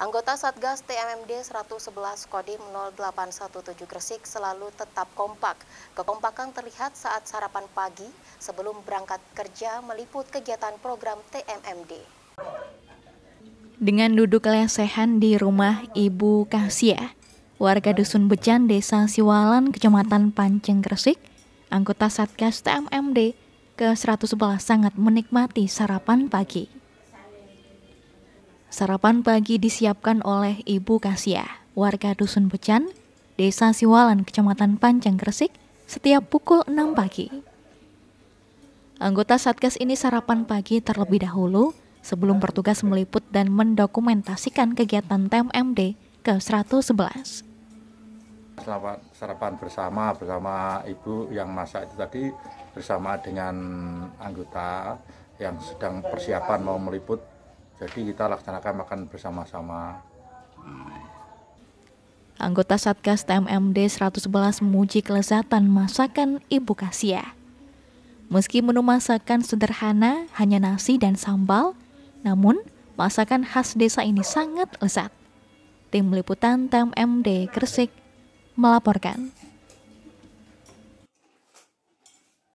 Anggota Satgas TMMD 111 Kodim 0817 Gresik selalu tetap kompak. Kekompakan terlihat saat sarapan pagi sebelum berangkat kerja meliput kegiatan program TMMD. Dengan duduk lesehan di rumah Ibu Kasia, warga Dusun Becan, Desa Siwalan, Kecamatan Panceng, Gresik, anggota Satgas TMMD ke-111 sangat menikmati sarapan pagi. Sarapan pagi disiapkan oleh Ibu Kasia, warga Dusun Becan, Desa Siwalan, Kecamatan Panjang Gresik, setiap pukul 6 pagi. Anggota Satgas ini sarapan pagi terlebih dahulu sebelum bertugas meliput dan mendokumentasikan kegiatan TMMD ke-111. Selamat sarapan bersama bersama ibu yang masak itu tadi bersama dengan anggota yang sedang persiapan mau meliput jadi kita laksanakan makan bersama-sama. Anggota Satgas TMMD 111 memuji kelezatan masakan Ibu Kasia. Meski menu masakan sederhana, hanya nasi dan sambal, namun masakan khas desa ini sangat lezat. Tim Liputan TMMD Gresik melaporkan.